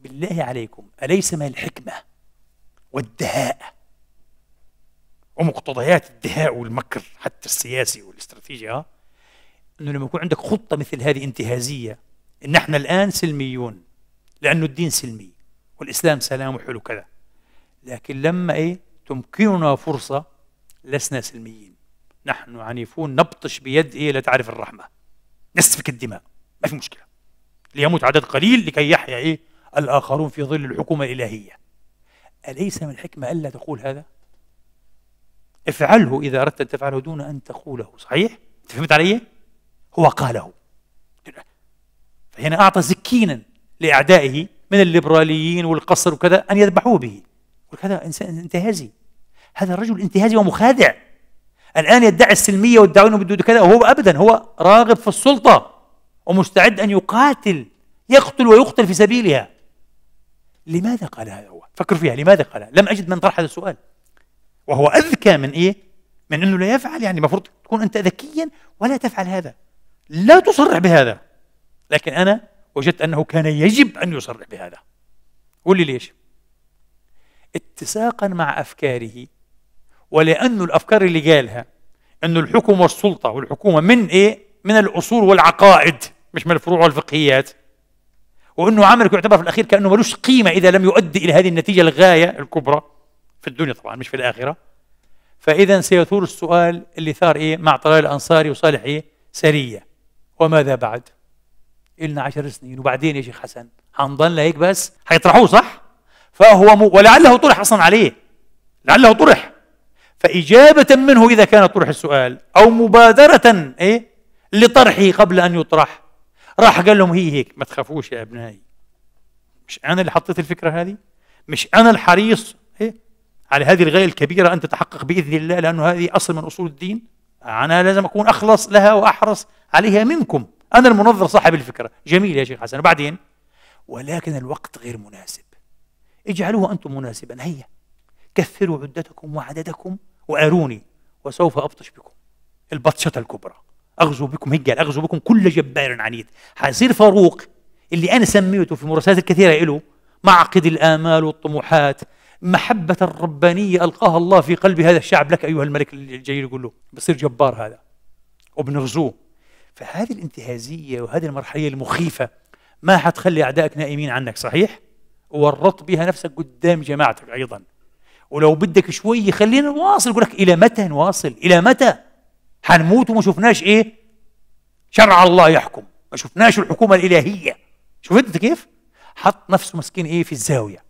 بالله عليكم أليس ما الحكمة والدهاء ومقتضيات الدهاء والمكر حتى السياسي والاستراتيجي ها انه لما يكون عندك خطه مثل هذه انتهازيه ان احنا الان سلميون لانه الدين سلمي والاسلام سلام وحلو كذا لكن لما ايه تمكننا فرصه لسنا سلميين نحن عنيفون نبطش بيد ايه لا تعرف الرحمه نسفك الدماء ما في مشكله ليموت عدد قليل لكي يحيا ايه الآخرون في ظل الحكومة الإلهية أليس من الحكمة ألا تقول هذا؟ افعله إذا أردت أن تفعله دون أن تقوله صحيح؟ فهمت علي؟ هو قاله فهنا أعطى سكينا لأعدائه من الليبراليين والقصر وكذا أن يذبحوه به وكذا إنسان انتهازي هذا الرجل انتهازي ومخادع الآن يدعي السلمية ويدعي أنه بده كذا وهو أبدا هو راغب في السلطة ومستعد أن يقاتل يقتل ويقتل في سبيلها لماذا قال هذا هو؟ فكر فيها لماذا قال؟ لم أجد من طرح هذا السؤال وهو أذكى من إيه؟ من أنه لا يفعل يعني المفروض تكون أنت ذكيا ولا تفعل هذا لا تصرح بهذا لكن أنا وجدت أنه كان يجب أن يصرح بهذا قول لي ليش؟ اتساقا مع أفكاره ولانه الأفكار اللي قالها أن الحكم والسلطة والحكومة من إيه؟ من الأصول والعقائد مش من الفروع والفقهيات وانه عملك يعتبر في الاخير كانه ملوش قيمه اذا لم يؤدي الى هذه النتيجه الغايه الكبرى في الدنيا طبعا مش في الاخره فاذا سيثور السؤال اللي ثار ايه مع طلال الانصاري وصالح ايه سريه وماذا بعد؟ إلنا عشر سنين وبعدين يا شيخ حسن حنضل هيك بس حيطرحوه صح؟ فهو مو ولعله طرح اصلا عليه لعله طرح فإجابة منه إذا كان طرح السؤال أو مبادرة إيه لطرحه قبل أن يطرح راح قال لهم هي هيك ما تخافوش يا أبنائي مش أنا اللي حطيت الفكرة هذه مش أنا الحريص إيه؟ على هذه الغاية الكبيرة أن تتحقق بإذن الله لأنه هذه أصل من أصول الدين أنا لازم أكون أخلص لها وأحرص عليها منكم أنا المنظر صاحب الفكرة جميل يا شيخ حسن وبعدين ولكن الوقت غير مناسب اجعلوه أنتم مناسبا هيا كثروا عدتكم وعددكم وأروني وسوف أبطش بكم البطشة الكبرى اغزو بكم قال اغزو بكم كل جبار عنيد حيصير فاروق اللي انا سميته في مراسلات الكثيره له معقد الامال والطموحات محبة الربانية ألقاها الله في قلب هذا الشعب لك أيها الملك الجليل يقول له بصير جبار هذا وبنغزوه فهذه الانتهازية وهذه المرحلية المخيفة ما حتخلي أعدائك نائمين عنك صحيح؟ ورط بها نفسك قدام جماعتك أيضا ولو بدك شوي خلينا نواصل يقول لك إلى متى نواصل؟ إلى متى؟ هنموت وما شفناش ايه شرع الله يحكم ما شفناش الحكومه الالهيه شوف انت كيف حط نفسه مسكين ايه في الزاويه